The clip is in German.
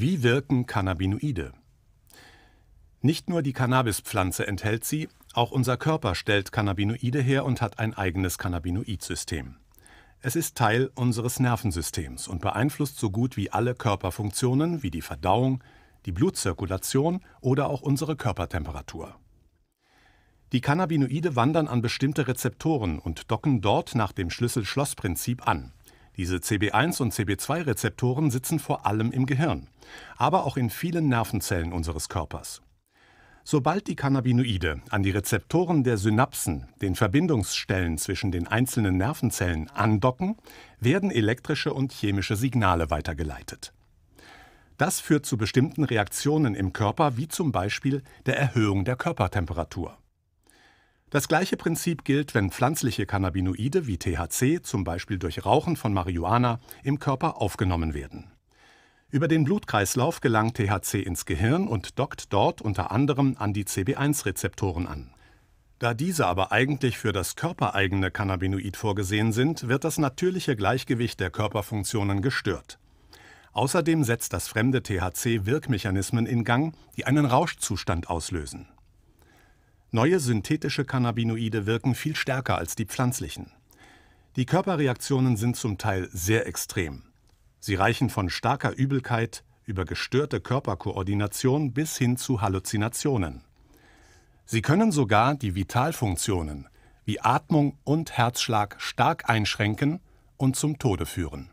Wie wirken Cannabinoide? Nicht nur die Cannabispflanze enthält sie, auch unser Körper stellt Cannabinoide her und hat ein eigenes Cannabinoidsystem. Es ist Teil unseres Nervensystems und beeinflusst so gut wie alle Körperfunktionen wie die Verdauung, die Blutzirkulation oder auch unsere Körpertemperatur. Die Cannabinoide wandern an bestimmte Rezeptoren und docken dort nach dem Schlüssel-Schloss-Prinzip an. Diese CB1 und CB2-Rezeptoren sitzen vor allem im Gehirn, aber auch in vielen Nervenzellen unseres Körpers. Sobald die Cannabinoide an die Rezeptoren der Synapsen, den Verbindungsstellen zwischen den einzelnen Nervenzellen, andocken, werden elektrische und chemische Signale weitergeleitet. Das führt zu bestimmten Reaktionen im Körper, wie zum Beispiel der Erhöhung der Körpertemperatur. Das gleiche Prinzip gilt, wenn pflanzliche Cannabinoide wie THC zum Beispiel durch Rauchen von Marihuana im Körper aufgenommen werden. Über den Blutkreislauf gelangt THC ins Gehirn und dockt dort unter anderem an die CB1-Rezeptoren an. Da diese aber eigentlich für das körpereigene Cannabinoid vorgesehen sind, wird das natürliche Gleichgewicht der Körperfunktionen gestört. Außerdem setzt das fremde THC Wirkmechanismen in Gang, die einen Rauschzustand auslösen. Neue synthetische Cannabinoide wirken viel stärker als die pflanzlichen. Die Körperreaktionen sind zum Teil sehr extrem. Sie reichen von starker Übelkeit über gestörte Körperkoordination bis hin zu Halluzinationen. Sie können sogar die Vitalfunktionen wie Atmung und Herzschlag stark einschränken und zum Tode führen.